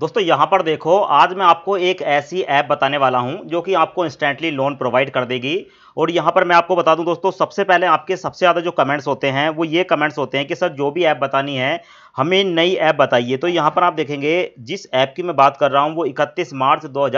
दोस्तों यहाँ पर देखो आज मैं आपको एक ऐसी ऐप बताने वाला हूँ जो कि आपको इंस्टेंटली लोन प्रोवाइड कर देगी और यहाँ पर मैं आपको बता दूँ दोस्तों सबसे पहले आपके सबसे ज़्यादा जो कमेंट्स होते हैं वो ये कमेंट्स होते हैं कि सर जो भी ऐप बतानी है हमें नई ऐप बताइए तो यहाँ पर आप देखेंगे जिस ऐप की मैं बात कर रहा हूँ वो इकतीस मार्च दो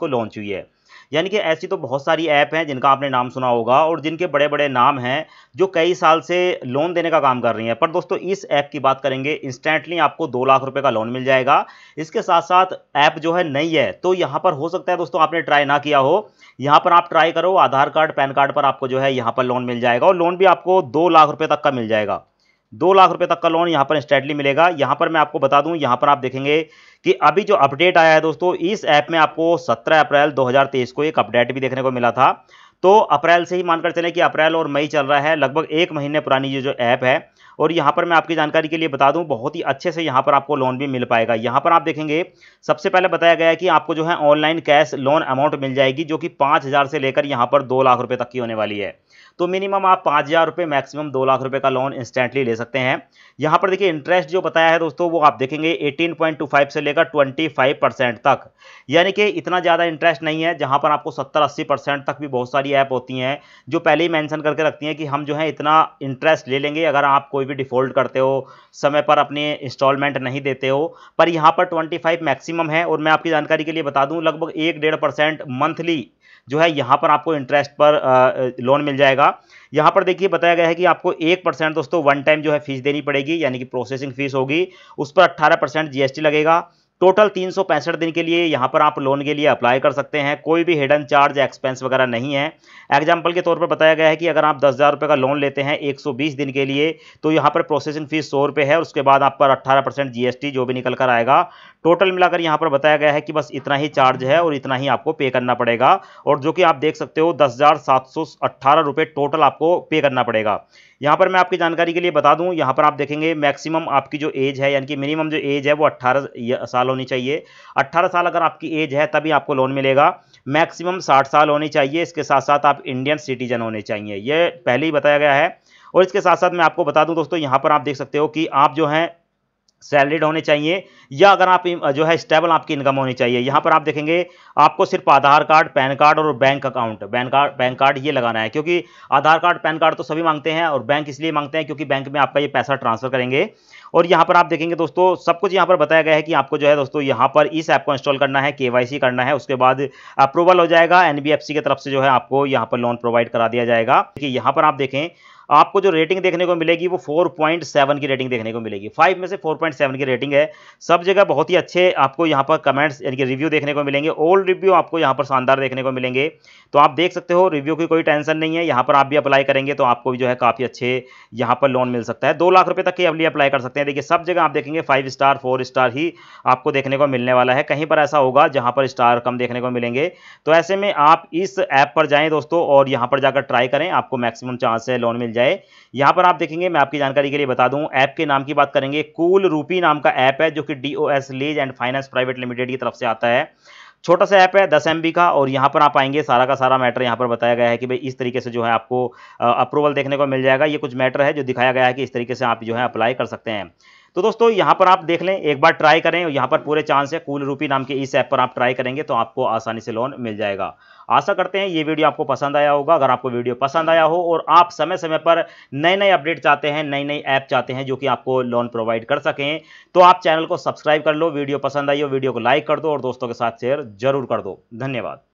को लॉन्च हुई है यानी कि ऐसी तो बहुत सारी ऐप हैं जिनका आपने नाम सुना होगा और जिनके बड़े बड़े नाम हैं जो कई साल से लोन देने का काम कर रही हैं पर दोस्तों इस ऐप की बात करेंगे इंस्टेंटली आपको दो लाख रुपये का लोन मिल जाएगा इसके साथ साथ ऐप जो है नई है तो यहाँ पर हो सकता है दोस्तों आपने ट्राई ना किया हो यहाँ पर आप ट्राई करो आधार कार्ड पैन कार्ड पर आपको जो है यहाँ पर लोन मिल जाएगा और लोन भी आपको दो लाख रुपये तक का मिल जाएगा दो लाख रुपए तक का लोन यहाँ पर इंस्टेंटली मिलेगा यहाँ पर मैं आपको बता दूँ यहाँ पर आप देखेंगे कि अभी जो अपडेट आया है दोस्तों इस ऐप में आपको 17 अप्रैल 2023 को एक अपडेट भी देखने को मिला था तो अप्रैल से ही मानकर चले कि अप्रैल और मई चल रहा है लगभग एक महीने पुरानी ये जो ऐप है और यहाँ पर मैं आपकी जानकारी के लिए बता दूँ बहुत ही अच्छे से यहाँ पर आपको लोन भी मिल पाएगा यहाँ पर आप देखेंगे सबसे पहले बताया गया है कि आपको जो है ऑनलाइन कैश लोन अमाउंट मिल जाएगी जो कि पाँच हज़ार से लेकर यहाँ पर दो लाख रुपये तक की होने वाली है तो मिनिमम आप पाँच हज़ार रुपये मैक्सिमम दो लाख रुपये का लोन इंस्टेंटली ले सकते हैं यहाँ पर देखिए इंटरेस्ट जो बताया है दोस्तों वो आप देखेंगे 18.25 से लेकर 25 परसेंट तक यानी कि इतना ज़्यादा इंटरेस्ट नहीं है जहाँ पर आपको 70-80 परसेंट तक भी बहुत सारी ऐप होती हैं जो पहले ही मैंशन करके रखती हैं कि हम जो है इतना इंटरेस्ट ले लेंगे अगर आप कोई कोई भी डिफ़ॉल्ट करते हो समय पर अपने इंस्टॉलमेंट नहीं देते हो पर यहाँ पर ट्वेंटी फाइव मैक्सिमम है और मैं आपकी जानकारी के लिए बता दूँ लगभग एक डेढ़ परसेंट मंथली जो है यहाँ पर आपको इंटरेस्ट पर लोन मिल जाएगा यहाँ पर देखिए बताया गया है कि आपको एक परसेंट दोस्तों वन टाइम जो है फीस देनी पड़ेगी यानी कि प्रोसेसिंग फीस होगी उस पर अट्ठारह परसेंट जीएसटी लगेगा टोटल तीन दिन के लिए यहाँ पर आप लोन के लिए अप्लाई कर सकते हैं कोई भी हिडन चार्ज एक्सपेंस वगैरह नहीं है एग्जाम्पल के तौर पर बताया गया है कि अगर आप दस हज़ार का लोन लेते हैं एक दिन के लिए तो यहाँ पर प्रोसेसिंग फीस सौ रुपये है और उसके बाद आप पर अट्ठारह परसेंट जो भी निकल कर आएगा टोटल मिलाकर यहाँ पर बताया गया है कि बस इतना ही चार्ज है और इतना ही आपको पे करना पड़ेगा और जो कि आप देख सकते हो दस हज़ार सात सौ अट्ठारह रुपये टोटल आपको पे करना पड़ेगा यहाँ पर मैं आपकी जानकारी के लिए बता दूँ यहाँ पर आप देखेंगे मैक्सिमम आपकी जो एज है यानी कि मिनिमम जो एज है वो अट्ठारह साल होनी चाहिए अट्ठारह साल अगर आपकी एज है तभी आपको लोन मिलेगा मैक्सिमम साठ साल होनी चाहिए इसके साथ साथ आप इंडियन सिटीजन होने चाहिए ये पहले ही बताया गया है और इसके साथ साथ मैं आपको बता दूं दोस्तों यहाँ पर आप देख सकते हो कि आप जो हैं सैलरीड होने चाहिए या अगर आप जो है स्टेबल आपकी इनकम होनी चाहिए यहाँ पर आप देखेंगे आपको सिर्फ आधार कार्ड पैन कार्ड और bank account bank card bank card ये लगाना है क्योंकि आधार कार्ड पैन कार्ड तो सभी मांगते हैं और बैंक इसलिए मांगते हैं क्योंकि बैंक में आपका ये पैसा ट्रांसफर करेंगे और यहाँ पर आप देखेंगे दोस्तों सब कुछ यहाँ पर बताया गया है कि आपको जो है दोस्तों यहाँ पर इस ऐप को इंस्टॉल करना है के करना है उसके बाद अप्रूवल हो जाएगा एन की तरफ से जो है आपको यहाँ पर लोन प्रोवाइड करा दिया जाएगा कि यहाँ पर आप देखें आपको जो रेटिंग देखने को मिलेगी वो 4.7 की रेटिंग देखने को मिलेगी फाइव में से 4.7 की रेटिंग है सब जगह बहुत ही अच्छे आपको यहाँ पर कमेंट्स यानी कि रिव्यू देखने को मिलेंगे ओल्ड रिव्यू आपको यहाँ पर शानदार देखने को मिलेंगे तो आप देख सकते हो रिव्यू की कोई टेंशन नहीं है यहाँ पर आप भी अप्लाई करेंगे तो आपको भी जो है काफ़ी अच्छे यहाँ पर लोन मिल सकता है दो लाख रुपये तक के अभी अप्लाई कर सकते हैं देखिए सब जगह आप देखेंगे फाइव स्टार फोर स्टार ही आपको देखने को मिलने वाला है कहीं पर ऐसा होगा जहाँ पर स्टार कम देखने को मिलेंगे तो ऐसे में आप इस ऐप पर जाएँ दोस्तों और यहाँ पर जाकर ट्राई करें आपको मैक्सिमम चांस है लोन मिल जाए यहाँ पर आप देखेंगे मैं आपकी जानकारी के लिए बता दूँ ऐप के नाम की बात करेंगे कूल रूपी नाम का ऐप है जो कि D O S lease and finance private limited की तरफ से आता है छोटा सा ऐप है दस एम का और यहाँ पर आप आएंगे सारा का सारा मैटर यहाँ पर बताया गया है कि भाई इस तरीके से जो है आपको अप्रूवल देखने को मिल जाएगा ये कुछ मैटर है जो दिखाया गया है कि इस तरीके से आप जो है अप्लाई कर सकते हैं तो दोस्तों यहाँ पर आप देख लें एक बार ट्राई करें यहाँ पर पूरे चांस है कूल रूपी नाम के इस ऐप पर आप ट्राई करेंगे तो आपको आसानी से लोन मिल जाएगा आशा करते हैं ये वीडियो आपको पसंद आया होगा अगर आपको वीडियो पसंद आया हो और आप समय समय पर नए नए अपडेट चाहते हैं नई नई ऐप चाहते हैं जो कि आपको लोन प्रोवाइड कर सकें तो आप चैनल को सब्सक्राइब कर लो वीडियो पसंद आई हो वीडियो को लाइक कर दो और दोस्तों के साथ शेयर जरूर कर दो धन्यवाद